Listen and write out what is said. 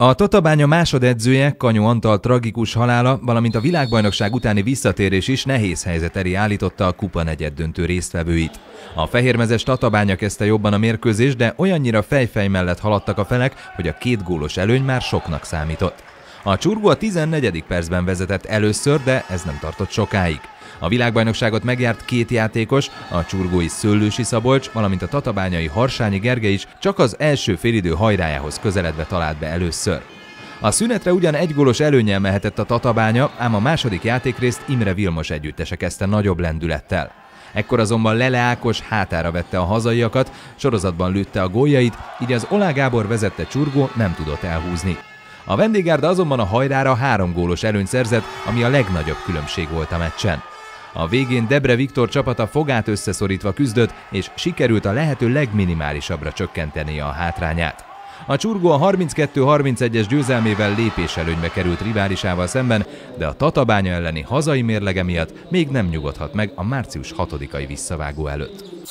A Tatabánya másodedzője, Kanyó Antal tragikus halála, valamint a világbajnokság utáni visszatérés is nehéz helyzet elé állította a kupa döntő résztvevőit. A fehérmezes Tatabánya kezdte jobban a mérkőzés, de olyannyira fejfej mellett haladtak a felek, hogy a két gólos előny már soknak számított. A csurgó a 14. percben vezetett először, de ez nem tartott sokáig. A világbajnokságot megjárt két játékos, a csurgói Szőlősi Szabolcs, valamint a tatabányai Harsányi Gerge is csak az első félidő hajrájához közeledve talált be először. A szünetre ugyan egy gólos előnyel mehetett a tatabánya, ám a második játékrészt Imre Vilmos együttese kezdte nagyobb lendülettel. Ekkor azonban Lele Ákos hátára vette a hazaiakat, sorozatban lőtte a góljait, így az Olá Gábor vezette csurgó nem tudott elhúzni. A vendégárda azonban a hajrára három gólos előny szerzett, ami a legnagyobb különbség volt a meccsen. A végén Debre Viktor csapata fogát összeszorítva küzdött, és sikerült a lehető legminimálisabbra csökkenteni a hátrányát. A csurgó a 32-31-es győzelmével lépéselőnybe került riválisával szemben, de a tatabánya elleni hazai mérlege miatt még nem nyugodhat meg a március 6-ai visszavágó előtt.